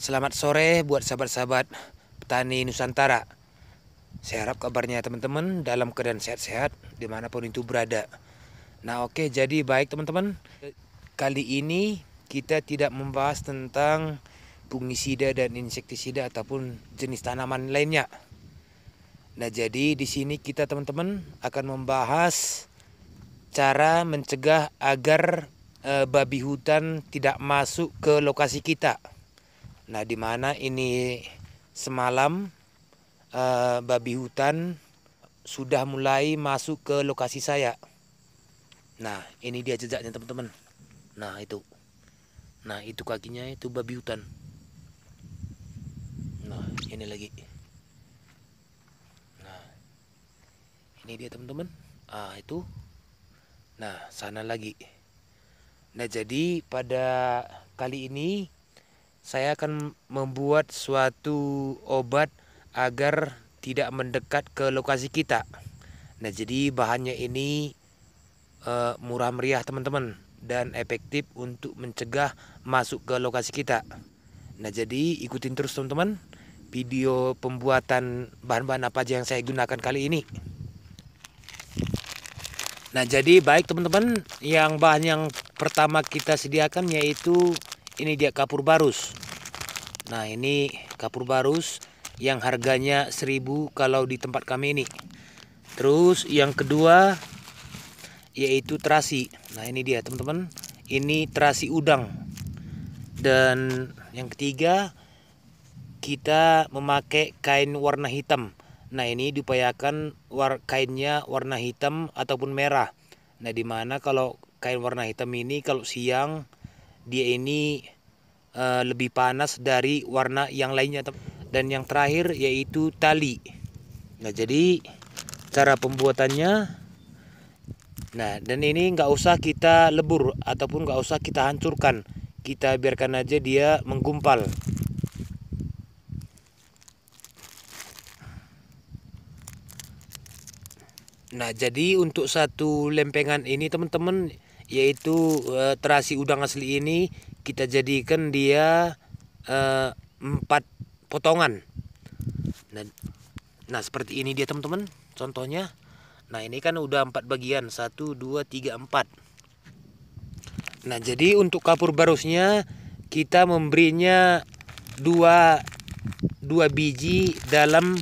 Selamat sore buat sahabat-sahabat petani Nusantara. Saya harap kabarnya teman-teman dalam keadaan sehat-sehat dimanapun itu berada. Nah oke okay, jadi baik teman-teman. Kali ini kita tidak membahas tentang fungisida dan insektisida ataupun jenis tanaman lainnya. Nah, jadi di sini kita teman-teman akan membahas cara mencegah agar e, babi hutan tidak masuk ke lokasi kita. Nah, di mana ini semalam uh, babi hutan sudah mulai masuk ke lokasi saya. Nah, ini dia jejaknya teman-teman. Nah, itu. Nah, itu kakinya itu babi hutan. Nah, ini lagi. Nah. Ini dia teman-teman. Ah, itu. Nah, sana lagi. Nah, jadi pada kali ini saya akan membuat suatu obat agar tidak mendekat ke lokasi kita. Nah, jadi bahannya ini uh, murah meriah, teman-teman, dan efektif untuk mencegah masuk ke lokasi kita. Nah, jadi ikutin terus, teman-teman, video pembuatan bahan-bahan apa aja yang saya gunakan kali ini. Nah, jadi baik, teman-teman, yang bahan yang pertama kita sediakan yaitu ini dia kapur barus nah ini kapur barus yang harganya 1000 kalau di tempat kami ini terus yang kedua yaitu terasi nah ini dia teman-teman ini terasi udang dan yang ketiga kita memakai kain warna hitam nah ini diupayakan war kainnya warna hitam ataupun merah nah dimana kalau kain warna hitam ini kalau siang dia ini uh, lebih panas dari warna yang lainnya dan yang terakhir yaitu tali nah jadi cara pembuatannya nah dan ini nggak usah kita lebur ataupun nggak usah kita hancurkan kita biarkan aja dia menggumpal Nah, jadi untuk satu lempengan ini teman-teman yaitu uh, terasi udang asli ini kita jadikan dia eh, empat potongan nah, nah seperti ini dia teman-teman contohnya nah ini kan udah empat bagian satu dua tiga empat nah jadi untuk kapur barusnya kita memberinya dua dua biji dalam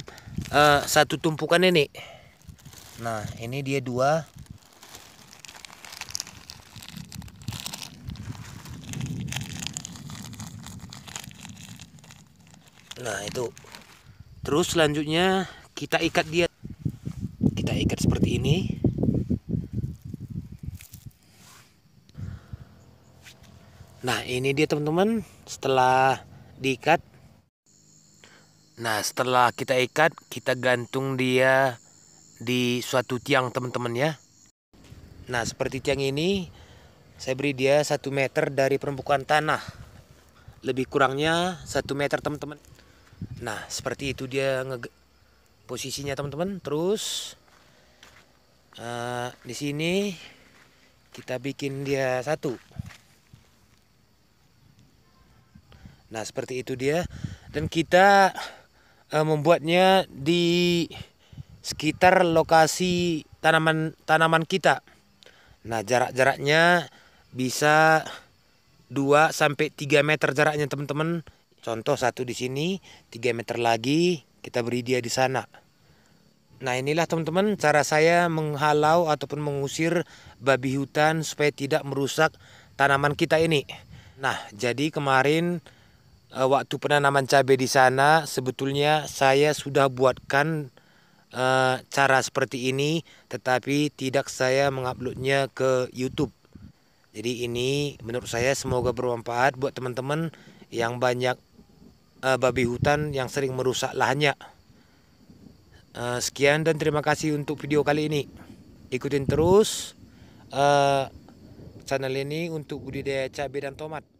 uh, satu tumpukan ini nah ini dia dua nah itu terus selanjutnya kita ikat dia kita ikat seperti ini nah ini dia teman-teman setelah diikat nah setelah kita ikat kita gantung dia di suatu tiang teman-teman ya nah seperti tiang ini saya beri dia satu meter dari permukaan tanah lebih kurangnya satu meter teman-teman Nah, seperti itu dia nge posisinya teman-teman. Terus uh, di sini kita bikin dia satu. Nah, seperti itu dia. Dan kita uh, membuatnya di sekitar lokasi tanaman tanaman kita. Nah, jarak-jaraknya bisa 2 sampai 3 meter jaraknya teman-teman. Contoh satu di sini, 3 meter lagi kita beri dia di sana. Nah inilah teman-teman cara saya menghalau ataupun mengusir babi hutan supaya tidak merusak tanaman kita ini. Nah jadi kemarin eh, waktu penanaman cabai di sana sebetulnya saya sudah buatkan eh, cara seperti ini tetapi tidak saya menguploadnya ke YouTube. Jadi ini menurut saya semoga bermanfaat buat teman-teman yang banyak uh, babi hutan yang sering merusak lahannya. Uh, sekian dan terima kasih untuk video kali ini. Ikutin terus uh, channel ini untuk budidaya cabai dan tomat.